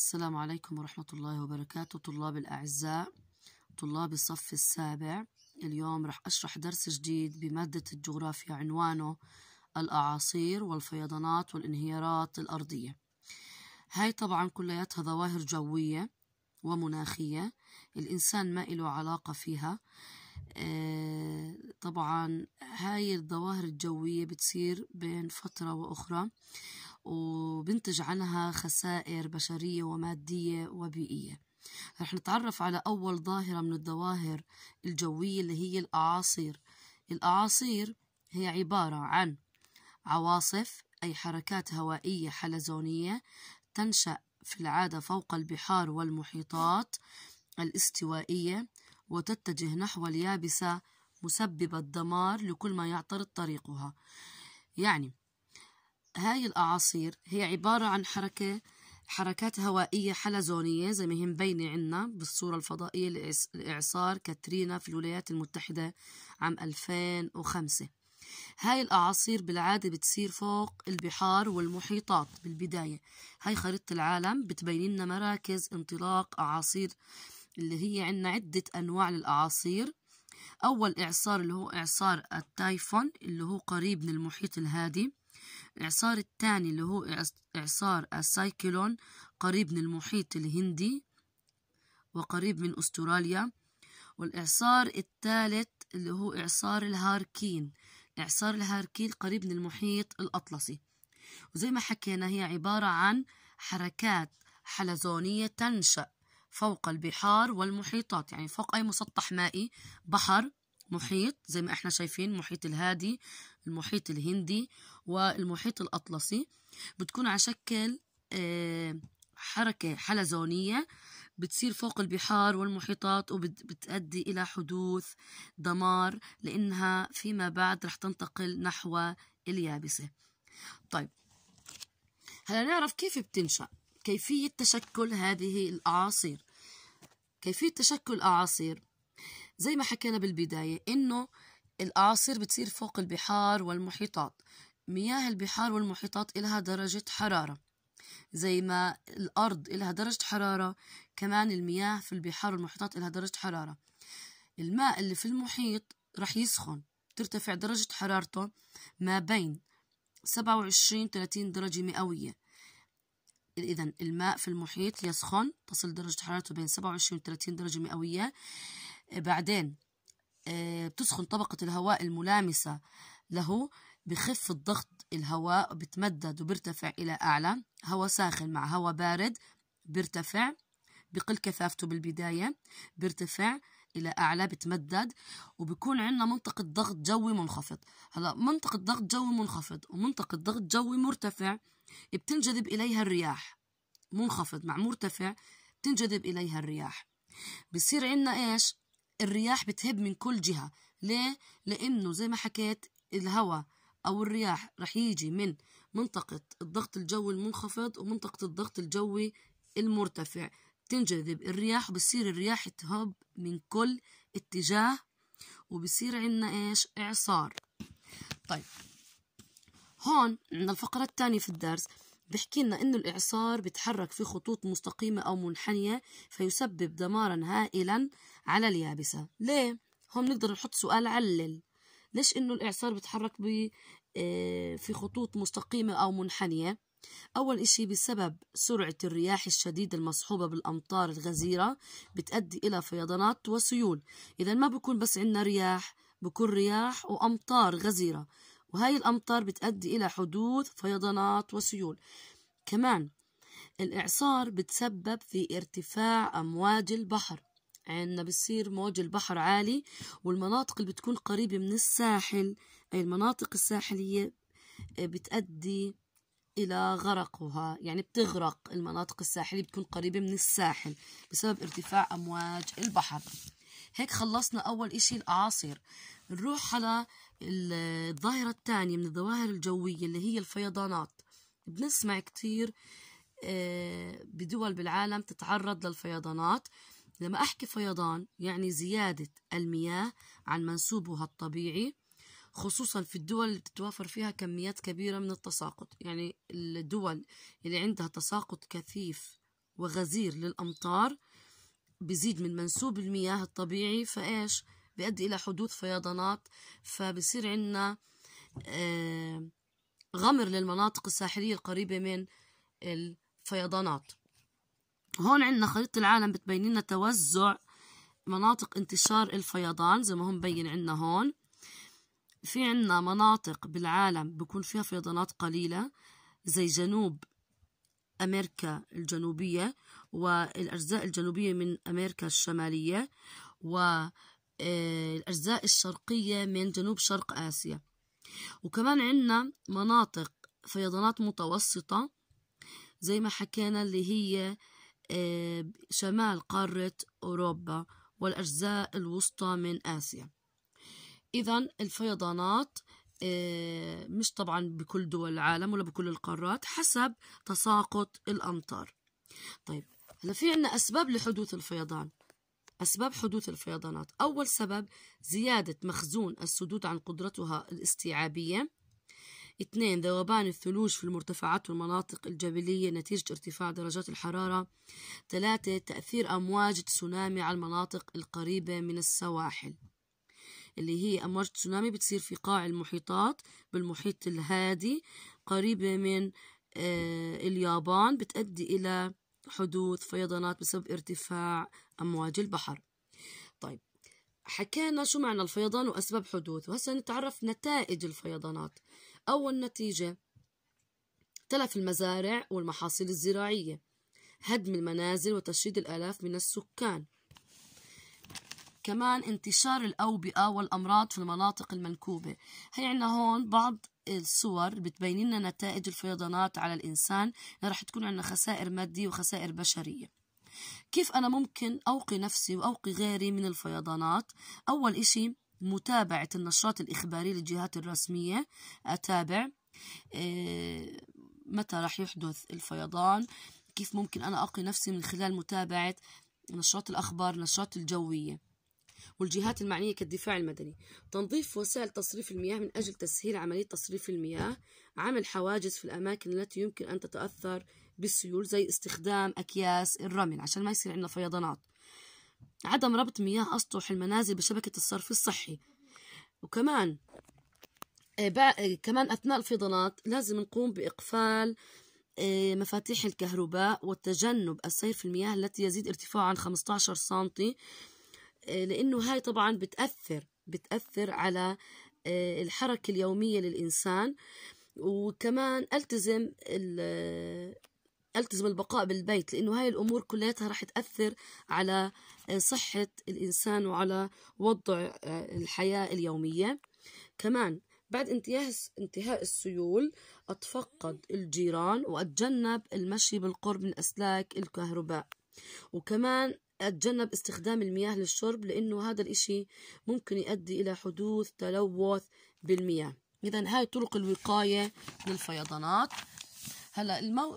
السلام عليكم ورحمة الله وبركاته طلاب الأعزاء طلاب الصف السابع اليوم رح أشرح درس جديد بمادة الجغرافيا عنوانه الأعاصير والفيضانات والانهيارات الأرضية هاي طبعا كلياتها ظواهر جوية ومناخية الإنسان ما له علاقة فيها آه، طبعا هاي الظواهر الجوية بتصير بين فترة وأخرى وبنتج عنها خسائر بشرية ومادية وبيئية رح نتعرف على أول ظاهرة من الظواهر الجوية اللي هي الأعاصير الأعاصير هي عبارة عن عواصف أي حركات هوائية حلزونية تنشأ في العادة فوق البحار والمحيطات الاستوائية وتتجه نحو اليابسة مسببة الدمار لكل ما يعترض طريقها يعني هاي الأعاصير هي عبارة عن حركة حركات هوائية حلزونية زي ما هي مبينة عنا بالصورة الفضائية لإعصار كاترينا في الولايات المتحدة عام 2005 هاي الأعاصير بالعادة بتصير فوق البحار والمحيطات بالبداية هاي خريطة العالم بتبين لنا مراكز انطلاق أعاصير اللي هي عنا عدة أنواع للأعاصير أول إعصار اللي هو إعصار التايفون اللي هو قريب من المحيط الهادي الإعصار الثاني اللي هو إعصار السايكلون قريب من المحيط الهندي وقريب من أستراليا والإعصار الثالث اللي هو إعصار الهاركين إعصار الهاركين قريب من المحيط الأطلسي وزي ما حكينا هي عبارة عن حركات حلزونية تنشأ فوق البحار والمحيطات يعني فوق أي مسطح مائي بحر محيط زي ما احنا شايفين محيط الهادي المحيط الهندي والمحيط الأطلسي بتكون على شكل آه، حركة حلزونية بتصير فوق البحار والمحيطات وبتؤدي إلى حدوث دمار لأنها فيما بعد رح تنتقل نحو اليابسة طيب هلا نعرف كيف بتنشأ كيفية تشكل هذه الأعاصير كيفية تشكل الأعاصير زي ما حكينا بالبداية إنه الأعاصير بتصير فوق البحار والمحيطات مياه البحار والمحيطات إلها درجة حرارة زي ما الأرض إلها درجة حرارة كمان المياه في البحار والمحيطات إلها درجة حرارة الماء اللي في المحيط رح يسخن ترتفع درجة حرارته ما بين 27 30 درجة مئوية إذا الماء في المحيط يسخن تصل درجة حرارته بين 27 و 30 درجة مئوية آه، بعدين بتسخن آه، طبقة الهواء الملامسة له بخف الضغط الهواء بتمدد وبيرتفع إلى أعلى هواء ساخن مع هواء بارد بيرتفع بقل كثافته بالبداية بيرتفع إلى أعلى بتمدد وبكون عندنا منطقة ضغط جوي منخفض هلا منطقة ضغط جوي منخفض ومنطقة ضغط جوي مرتفع بتنجذب إليها الرياح منخفض مع مرتفع بتنجذب إليها الرياح بصير عندنا إيش الرياح بتهب من كل جهة ليه؟ لأنه زي ما حكيت الهواء أو الرياح رح يجي من منطقة الضغط الجوي المنخفض ومنطقة الضغط الجوي المرتفع تنجذب الرياح وبصير الرياح تهب من كل اتجاه وبصير عنا إيش؟ إعصار طيب هون عندنا الفقرة الثانية في الدرس بحكي لنا انه الاعصار بيتحرك في خطوط مستقيمه او منحنيه فيسبب دمارا هائلا على اليابسه ليه هون نقدر نحط سؤال علل ليش انه الاعصار بيتحرك ب آه، في خطوط مستقيمه او منحنيه أول شيء بسبب سرعة الرياح الشديدة المصحوبة بالأمطار الغزيرة بتؤدي إلى فيضانات وسيول إذا ما بكون بس عندنا رياح بكون رياح وأمطار غزيرة وهي الأمطار بتؤدي إلى حدوث فيضانات وسيول كمان الإعصار بتسبب في ارتفاع أمواج البحر عندنا بصير موج البحر عالي والمناطق اللي بتكون قريبة من الساحل أي المناطق الساحلية آه، بتأدي إلى غرقها يعني بتغرق المناطق الساحلية بتكون قريبة من الساحل بسبب ارتفاع أمواج البحر هيك خلصنا أول إشي الأعاصير نروح على الظاهرة الثانية من الظواهر الجوية اللي هي الفيضانات بنسمع كتير آه، بدول بالعالم تتعرض للفيضانات لما أحكي فيضان يعني زيادة المياه عن منسوبها الطبيعي خصوصا في الدول اللي بتتوافر فيها كميات كبيرة من التساقط يعني الدول اللي عندها تساقط كثيف وغزير للأمطار بزيد من منسوب المياه الطبيعي فإيش؟ بيؤدي إلى حدوث فيضانات فبصير عندنا آه، غمر للمناطق الساحلية القريبة من الفيضانات هون عندنا خريطة العالم بتبين لنا توزع مناطق انتشار الفيضان زي ما هم مبين عندنا هون في عندنا مناطق بالعالم بكون فيها فيضانات قليلة زي جنوب أمريكا الجنوبية والأجزاء الجنوبية من أمريكا الشمالية و الأجزاء الشرقية من جنوب شرق آسيا وكمان عندنا مناطق فيضانات متوسطة زي ما حكينا اللي هي آه، شمال قارة أوروبا والأجزاء الوسطى من آسيا إذا الفيضانات آه، مش طبعا بكل دول العالم ولا بكل القارات حسب تساقط الأمطار طيب هلا في عنا أسباب لحدوث الفيضان أسباب حدوث الفيضانات أول سبب زيادة مخزون السدود عن قدرتها الاستيعابية اثنين ذوبان الثلوج في المرتفعات والمناطق الجبلية نتيجة ارتفاع درجات الحرارة ثلاثة تأثير أمواج تسونامي على المناطق القريبة من السواحل اللي هي أمواج تسونامي بتصير في قاع المحيطات بالمحيط الهادي قريبة من آه، اليابان بتؤدي إلى حدوث فيضانات بسبب ارتفاع أمواج البحر طيب حكينا شو معنى الفيضان وأسباب حدوثه هسا نتعرف نتائج الفيضانات أول نتيجة تلف المزارع والمحاصيل الزراعية هدم المنازل وتشييد الآلاف من السكان كمان انتشار الأوبئة والأمراض في المناطق المنكوبة هي عنا هون بعض الصور بتبين لنا نتائج الفيضانات على الإنسان رح تكون عندنا خسائر مادية وخسائر بشرية كيف أنا ممكن أوقي نفسي وأوقي غيري من الفيضانات أول إشي متابعة النشاط الإخباري للجهات الرسمية أتابع آه، متى رح يحدث الفيضان كيف ممكن أنا أقي نفسي من خلال متابعة نشاط الأخبار نشاط الجوية والجهات المعنية كالدفاع المدني تنظيف وسائل تصريف المياه من أجل تسهيل عملية تصريف المياه عمل حواجز في الأماكن التي يمكن أن تتأثر بالسيول زي استخدام أكياس الرمل عشان ما يصير عندنا فيضانات عدم ربط مياه أسطح المنازل بشبكة الصرف الصحي وكمان آه، آه، كمان أثناء الفيضانات لازم نقوم بإقفال آه، مفاتيح الكهرباء وتجنب السير في المياه التي يزيد ارتفاعها عن 15 سم آه، لأنه هاي طبعا بتأثر بتأثر على آه، الحركة اليومية للإنسان وكمان ألتزم آه، ألتزم البقاء بالبيت لأنه هاي الأمور كلها رح تأثر على صحة الإنسان وعلى وضع الحياة اليومية كمان بعد انتهاء انتهاء السيول أتفقد الجيران وأتجنب المشي بالقرب من أسلاك الكهرباء وكمان أتجنب استخدام المياه للشرب لأنه هذا الإشي ممكن يؤدي إلى حدوث تلوث بالمياه إذا هاي طرق الوقاية من الفيضانات هلا المو...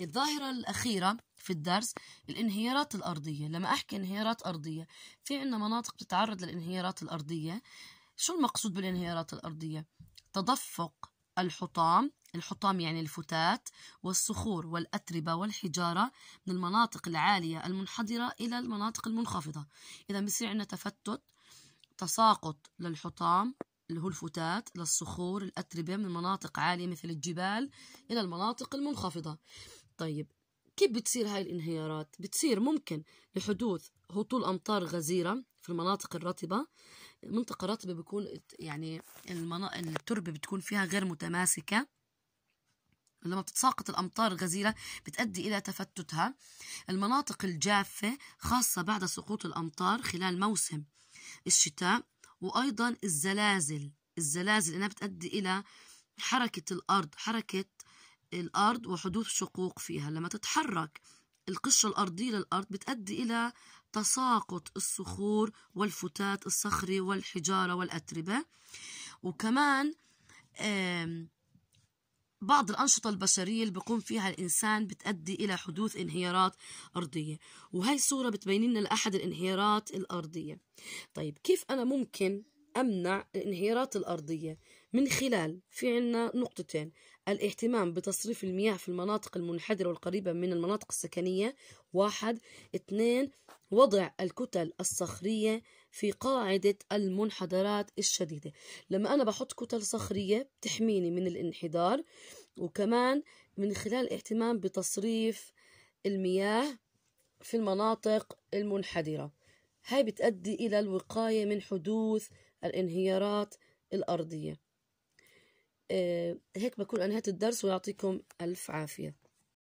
الظاهرة الأخيرة في الدرس الانهيارات الأرضية لما أحكي انهيارات أرضية في عنا مناطق بتتعرض للانهيارات الأرضية شو المقصود بالانهيارات الأرضية؟ تدفق الحطام الحطام يعني الفتات والصخور والأتربة والحجارة من المناطق العالية المنحدرة إلى المناطق المنخفضة إذا بصير عندنا تفتت تساقط للحطام اللي هو الفتات للصخور الأتربة من مناطق عالية مثل الجبال إلى المناطق المنخفضة طيب كيف بتصير هاي الانهيارات؟ بتصير ممكن لحدوث هطول أمطار غزيرة في المناطق الرطبة منطقة رطبة بيكون يعني التربة بتكون فيها غير متماسكة لما بتتساقط الأمطار الغزيرة بتؤدي إلى تفتتها المناطق الجافة خاصة بعد سقوط الأمطار خلال موسم الشتاء وأيضا الزلازل الزلازل إنها بتؤدي إلى حركة الأرض حركة الأرض وحدوث شقوق فيها لما تتحرك القشرة الأرضية للأرض بتؤدي إلى تساقط الصخور والفتات الصخري والحجارة والأتربة وكمان بعض الأنشطة البشرية اللي بيقوم فيها الإنسان بتأدي إلى حدوث انهيارات أرضية وهي الصورة بتبين لنا لأحد الانهيارات الأرضية طيب كيف أنا ممكن أمنع الانهيارات الأرضية من خلال في عنا نقطتين الاهتمام بتصريف المياه في المناطق المنحدرة والقريبة من المناطق السكنية واحد اثنين وضع الكتل الصخرية في قاعدة المنحدرات الشديدة لما أنا بحط كتل صخرية بتحميني من الانحدار وكمان من خلال اهتمام بتصريف المياه في المناطق المنحدرة هاي بتؤدي إلى الوقاية من حدوث الانهيارات الأرضية آه، هيك بكون أنهيت الدرس ويعطيكم ألف عافية